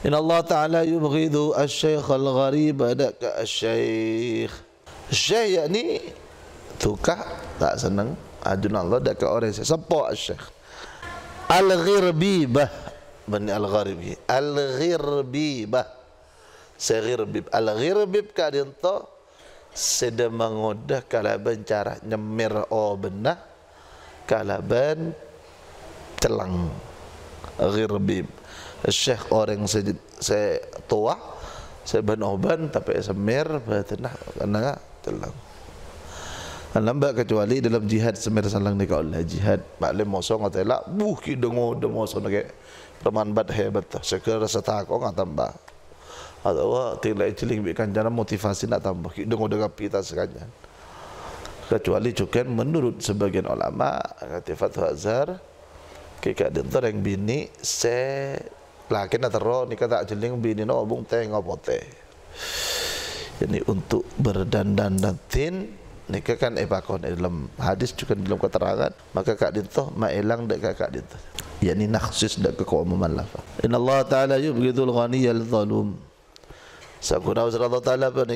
إن الله تعالى يبغض الشيخ الغريب لك الشيخ الشيخ يعني توكا لا سنن أدنى الله دك أوريس سبوا الشيخ الغربيبة بني الغربي الغربيبة سغربيب الغربيب كارين تو سد مغودة كلا بنشارة نمير أو بنا كلا بن تلang غربيب Syekh orang se, se tua, se ben oban tapi semir betenah kena telang. Alamba kecuali dalam jihad semir salang ni kau lah jihad pak le moso ngat elak buh ki dengo de moso nak preman bat hebat ta sekere serta kau ngat tamba. Atau tidak ikhlas bikan jangan motivasi nak tambah ki dengo dengan pita sekanyan. Kecuali juga menurut sebagian ulama kata Fatwa Azhar Kekak dintar yang bini se lah kena teror ni kata jeling bini no bung teh ngopote. teh ini untuk berdandan dan tin Nikah kan epakon eh, eh, dalam hadis juga dalam keterangan maka kak dito ma elang dek kak dito. Ya ni naksis dek kekuat lah. Inna Allah Taala yub gitu lagi yang zalum. Sakura usra Allah Taala pun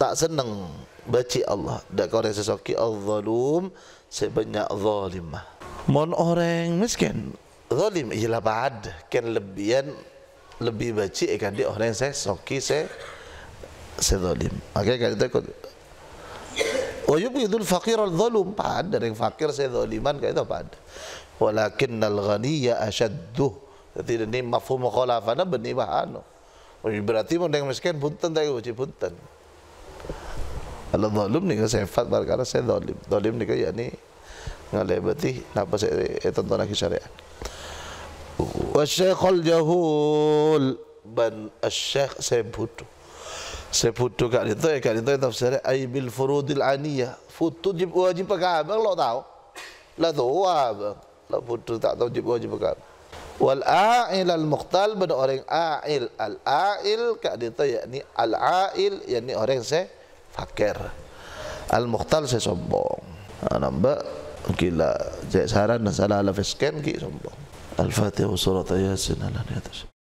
tak senang baca Allah dek orang sesoki al zalum sebanyak zalimah. Mon orang miskin Zolim ialah ba'ad kan lebihan lebih kan, baik kan dia orang yang saya soki saya saya zalim okey kan itu wa yubidul faqir al zolim ba'ad dari fakir saya zoliman, kan itu ba'ad walakinnal ghaniya ashadduh jadi ini mafhum khulafana benih bahanu oh, berarti pun yang miskin punten tapi wajib punten kalau zolim ni kan sifat barakara saya zolim, zolim ni kan ya ni ngalebati napa saya eh, eh, tonton lagi syariah Wasyekh al-Jahul Ban al-Syekh Saya putu Saya putu kat dia tu Kat dia tu yang tafsir Ay bil furudil aniyah Futu jib wajib pekab Lo tahu Lo lah tahu abang Lo lah putu tak tahu jib wajib pekab Wal a'il al-muqtal Ban orang a'il Al-a'il Kat itu tu yakni Al-a'il Yakni orang saya Fakir Al-muqtal saya sombong ha, Nampak Gila Jaya saran Salah ala fiskin Gila sombong الفاتحة وسورة ياسين على نية